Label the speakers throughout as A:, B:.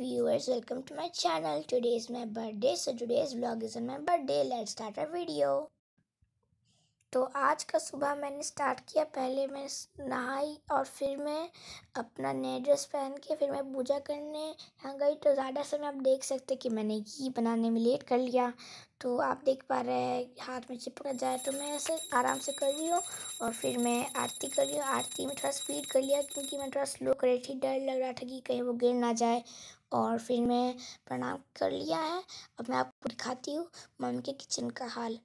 A: viewers welcome to my channel today is my birthday so today's vlog is on my birthday let's start a video तो आज का सुबह मैंने start किया पहले मैं नहाई और फिर मैं अपना नया ड्रेस पहन के फिर मैं पूजा करने यहाँ गई तो ज़्यादा समय आप देख सकते कि मैंने घी बनाने में लेट कर लिया तो आप देख पा रहे हैं हाथ में चिपक जाए तो मैं ऐसे आराम से कर रही हूँ और फिर मैं आरती कर रही हूँ आरती में थोड़ा स्पीड कर लिया क्योंकि मैं थोड़ा स्लो कर रही थी डर लग रहा था कि कहीं वो गिर ना जाए और फिर मैं प्रणाम कर लिया है अब मैं आपको दिखाती हूँ मम के किचन का हाल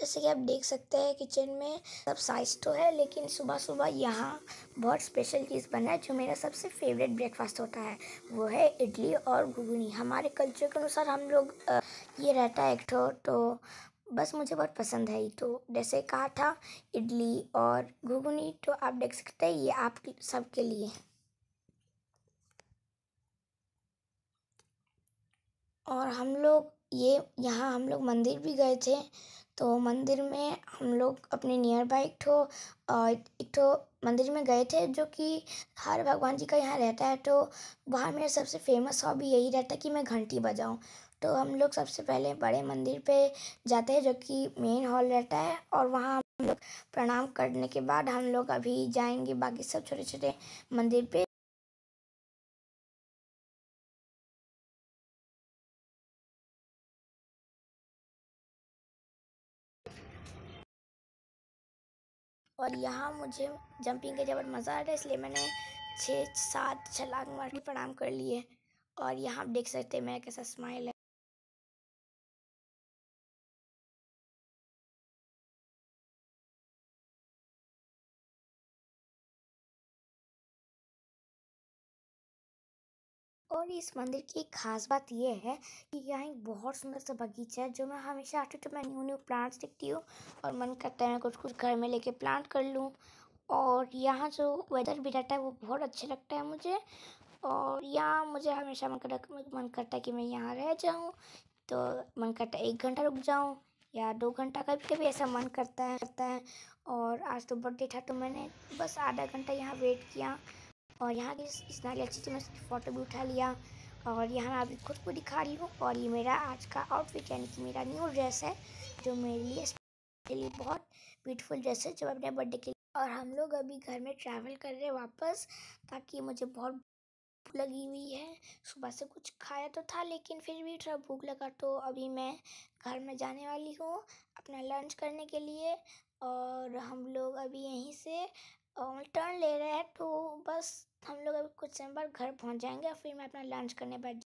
A: जैसे कि आप देख सकते हैं किचन में सब साइज तो है लेकिन सुबह सुबह यहाँ बहुत स्पेशल चीज़ बना है जो मेरा सबसे फेवरेट ब्रेकफास्ट होता है वो है इडली और घुगनी हमारे कल्चर के अनुसार हम लोग ये रहता है एक ठो तो बस मुझे बहुत पसंद है तो जैसे कहा था इडली और घुगनी तो आप देख सकते हैं ये आप सबके लिए और हम लोग ये यहाँ हम लोग मंदिर भी गए थे तो मंदिर में हम लोग अपने नियर बाई एक ठो एक ठो मंदिर में गए थे जो कि हर भगवान जी का यहाँ रहता है तो वहाँ मेरा सबसे फेमस हॉबी यही रहता है कि मैं घंटी बजाऊँ तो हम लोग सबसे पहले बड़े मंदिर पे जाते हैं जो कि मेन हॉल रहता है और वहाँ हम लोग प्रणाम करने के बाद हम लोग अभी जाएंगे बाकी सब छोटे छोटे मंदिर पे और यहाँ मुझे जंपिंग के जबर मज़ा आ रहा है इसलिए मैंने छः सात छलांग मार के प्रणाम कर लिए और यहाँ आप देख सकते हैं मेरा कैसा स्माइल है और इस मंदिर की एक खास बात यह है कि यहाँ एक बहुत सुंदर सा बगीचा है जो मैं हमेशा आती हूँ तो मैं न्यू न्यू प्लांट्स देखती हूँ और मन करता है मैं कुछ कुछ घर में लेके प्लांट कर लूँ और यहाँ जो वेदर भी रहता है वो बहुत अच्छा लगता है मुझे और यहाँ मुझे हमेशा मन कर मन करता है कि मैं यहाँ रह जाऊँ तो मन करता है एक घंटा रुक जाऊँ या दो घंटा कभी कभी ऐसा मन करता है करता है और आज तो बर्थडे था तो मैंने बस आधा घंटा यहाँ वेट किया और यहाँ की इस अच्छी से मैं उसकी फ़ोटो भी उठा लिया और यहाँ मैं अभी खुद को दिखा रही हूँ और ये मेरा आज का आउटफिट यानी कि मेरा न्यू ड्रेस है जो मेरे लिए के लिए बहुत ब्यूटीफुल ड्रेस है जब अपने बर्थडे के लिए और हम लोग अभी घर में ट्रैवल कर रहे हैं वापस ताकि मुझे बहुत भूख लगी हुई है सुबह से कुछ खाया तो था लेकिन फिर भी थोड़ा भूख लगा तो अभी मैं घर में जाने वाली हूँ अपना लंच करने के लिए और हम लोग अभी यहीं से टर्न ले रहे हैं तो बस हम लोग अभी कुछ समय बाद घर पहुंच जाएंगे और फिर मैं अपना लंच करने बैठ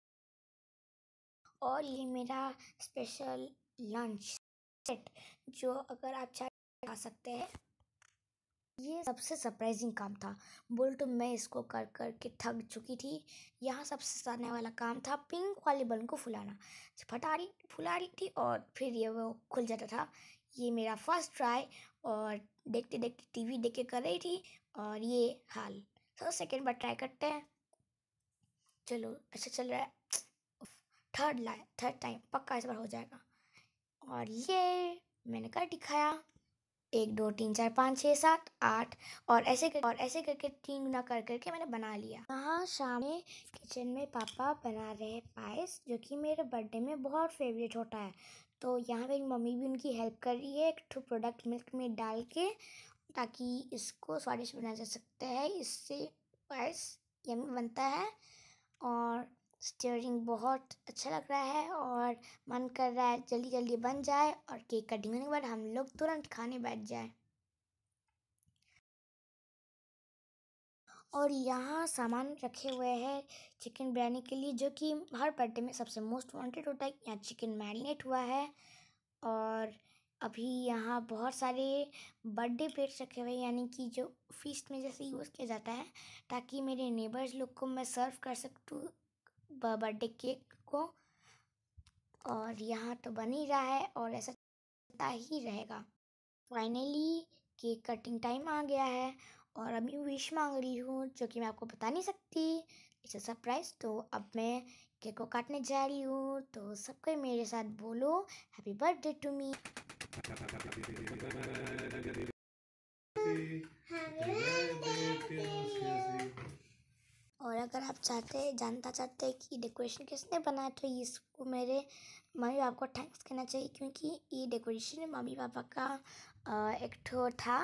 A: और ये मेरा स्पेशल लंच सेट जो अगर आप चाहे आ तो सकते हैं ये सबसे सरप्राइजिंग काम था बोल तो मैं इसको कर कर के थक चुकी थी यहाँ सबसे सताने वाला काम था पिंक वाले बलून को फुलाना फटा रही फुला रही थी और फिर ये वो खुल जाता था ये मेरा फर्स्ट ट्राई और देखते देखते टीवी देख के कर रही थी और ये हाल सर सेकेंड बार ट्राई करते हैं चलो अच्छा चल रहा है थर्ड ला थर्ड टाइम पक्का इस बार हो जाएगा और ये मैंने कर दिखाया एक दो तीन चार पाँच छः सात आठ और ऐसे कर, और ऐसे करके तीन गुना कर करके मैंने बना लिया वहाँ शाम में किचन में पापा बना रहे पायस जो कि मेरे बर्थडे में बहुत फेवरेट होता है तो यहाँ मेरी मम्मी भी उनकी हेल्प कर रही है एक ठो प्रोडक्ट मिल्क में डाल के ताकि इसको स्वादिष्ट बनाया जा सकता है इससे पायस यमी बनता है और स्टेयरिंग बहुत अच्छा लग रहा है और मन कर रहा है जल्दी जल्दी बन जाए और केक कटिंग होने के बाद हम लोग तुरंत खाने बैठ जाए और यहाँ सामान रखे हुए हैं चिकन बिरयानी के लिए जो कि हर बर्थडे में सबसे मोस्ट वांटेड होता है यहाँ चिकन मैरिनेट हुआ है और अभी यहाँ बहुत सारे बर्थडे प्लेट्स रखे हुए हैं यानी कि जो फीस्ट में जैसे यूज़ किया जाता है ताकि मेरे नेबर्स लोग को मैं सर्व कर सकूँ बर्थडे केक को और यहाँ तो बन ही रहा है और ऐसा चलता ही रहेगा फाइनली केक कटिंग टाइम आ गया है और अभी विश मांग रही हूँ जो कि मैं आपको बता नहीं सकती इट्स अ सरप्राइज़ तो अब मैं केक को काटने जा रही हूँ तो सबको मेरे साथ बोलो हैप्पी बर्थडे टू मी और अगर आप चाहते जानना चाहते हैं कि डेकोरेशन किसने बनाया तो इसको मेरे मम्मी पापा को थैंक्स कहना चाहिए क्योंकि ये डेकोरेशन मम्मी पापा का एक ठो था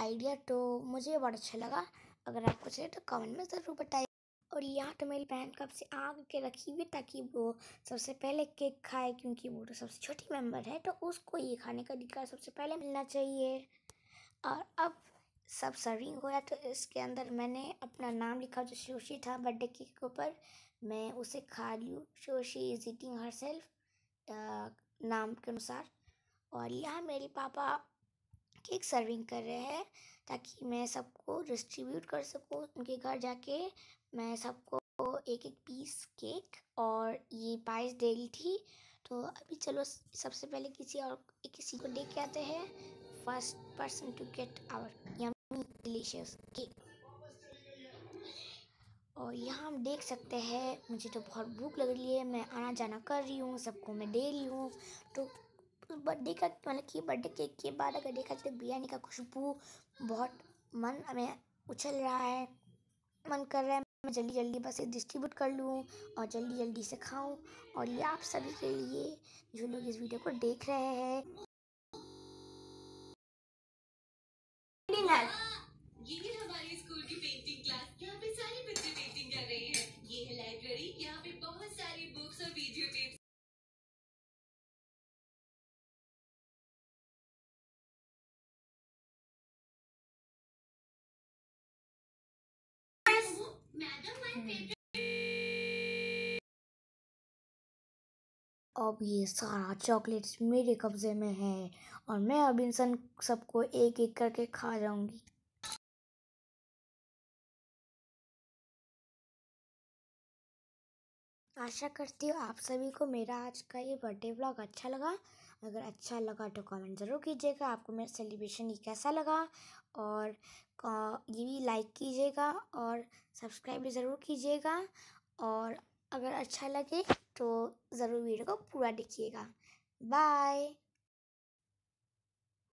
A: आइडिया तो मुझे बहुत अच्छा लगा अगर आपको चाहिए तो कमेंट में ज़रूर बताइए और यहाँ तो मेरी बहन कब से आग के रखी हुई ताकि वो सबसे पहले केक खाए क्योंकि वो तो सबसे छोटी मेंबर है तो उसको ये खाने का अधिकार सबसे पहले मिलना चाहिए और अब सब सर्विंग हुआ तो इसके अंदर मैंने अपना नाम लिखा जो शोशी था बर्थडे केक के ऊपर मैं उसे खा रही हूँ Shoshi is eating herself नाम के अनुसार और यहाँ मेरे पापा केक सर्विंग कर रहे हैं ताकि मैं सबको डिस्ट्रीब्यूट कर सकूँ उनके घर जाके मैं सबको एक एक पीस केक और ये पाइस दे रही थी तो अभी चलो सबसे पहले किसी और किसी को देख के आते हैं first person to get our yummy delicious cake और यहाँ हम देख सकते हैं मुझे तो बहुत भूख लग रही है मैं आना जाना कर रही हूँ सबको मैं दे रही हूँ तो बर्थडे का मतलब कि बर्थडे केक के बाद अगर देखा जाए तो बिरयानी का खुशबू बहुत मन हमें उछल रहा है मन कर रहा है मैं जल्दी जल्दी बस डिस्ट्रीब्यूट कर लूँ और जल्दी जल्दी से खाऊँ और ये आप सभी के लिए जो लोग इस वीडियो को देख रहे हैं अब ये सारा चॉकलेट्स मेरे कब्जे में है और मैं अब इन सन सबको एक एक करके खा जाऊंगी आशा करती हूँ आप सभी को मेरा आज का ये बर्थडे ब्लॉग अच्छा लगा अगर अच्छा लगा तो कमेंट ज़रूर कीजिएगा आपको मेरा सेलिब्रेशन ये कैसा लगा और ये भी लाइक कीजिएगा और सब्सक्राइब भी ज़रूर कीजिएगा और अगर अच्छा लगे तो ज़रूर वीडियो को पूरा देखिएगा बाय